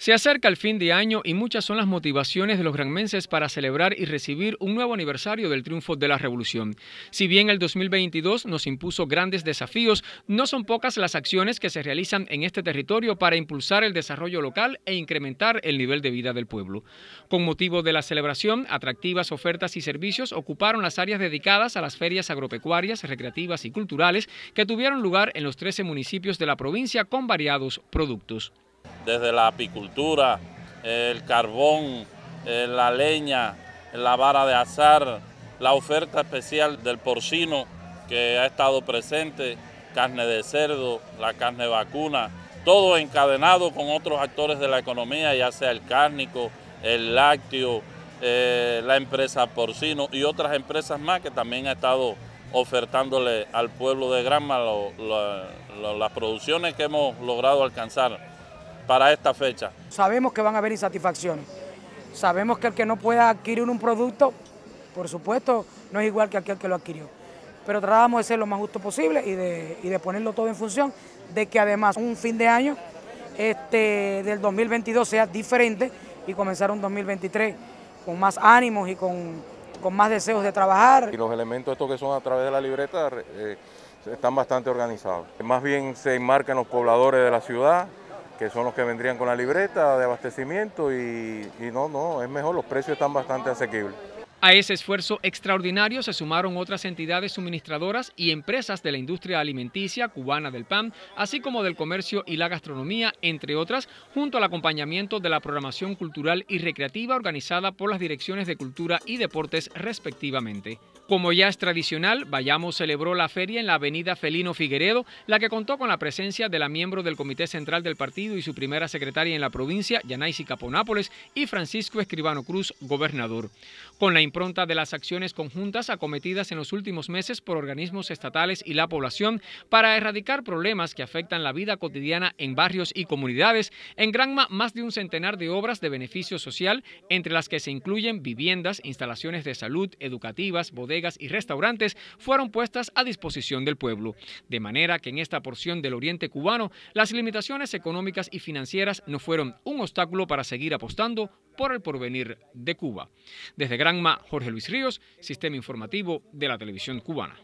Se acerca el fin de año y muchas son las motivaciones de los granmenses para celebrar y recibir un nuevo aniversario del triunfo de la revolución. Si bien el 2022 nos impuso grandes desafíos, no son pocas las acciones que se realizan en este territorio para impulsar el desarrollo local e incrementar el nivel de vida del pueblo. Con motivo de la celebración, atractivas ofertas y servicios ocuparon las áreas dedicadas a las ferias agropecuarias, recreativas y culturales que tuvieron lugar en los 13 municipios de la provincia con variados productos desde la apicultura, el carbón, eh, la leña, la vara de azar, la oferta especial del porcino que ha estado presente, carne de cerdo, la carne vacuna, todo encadenado con otros actores de la economía, ya sea el cárnico, el lácteo, eh, la empresa porcino y otras empresas más que también ha estado ofertándole al pueblo de Granma las producciones que hemos logrado alcanzar para esta fecha. Sabemos que van a haber insatisfacciones. Sabemos que el que no pueda adquirir un producto, por supuesto, no es igual que aquel que lo adquirió. Pero tratamos de ser lo más justo posible y de, ponerlo todo en función de que además un fin de año este, del 2022 sea diferente y comenzar un 2023 con más ánimos y con, más deseos de trabajar. Y los elementos estos que son a través de la libreta eh, están bastante organizados. Más bien se enmarcan los pobladores de la ciudad, que son los que vendrían con la libreta de abastecimiento y, no, no, es mejor, los precios están bastante asequibles. A ese esfuerzo extraordinario se sumaron otras entidades suministradoras y empresas de la industria alimenticia cubana del PAN, así como del comercio y la gastronomía, entre otras, junto al acompañamiento de la programación cultural y recreativa organizada por las direcciones de cultura y deportes respectivamente. Como ya es tradicional, Bayamo celebró la feria en la avenida Felino Figueredo, la que contó con la presencia de la miembro del Comité Central del Partido y su primera secretaria en la provincia, Yanaisi Caponápoles, y Francisco Escribano Cruz, gobernador. Con la pronta de las acciones conjuntas acometidas en los últimos meses por organismos estatales y la población para erradicar problemas que afectan la vida cotidiana en barrios y comunidades, en Granma más de un centenar de obras de beneficio social, entre las que se incluyen viviendas, instalaciones de salud, educativas, bodegas y restaurantes, fueron puestas a disposición del pueblo. De manera que en esta porción del oriente cubano, las limitaciones económicas y financieras no fueron un obstáculo para seguir apostando por el porvenir de Cuba. Desde Granma, Jorge Luis Ríos, Sistema Informativo de la Televisión Cubana.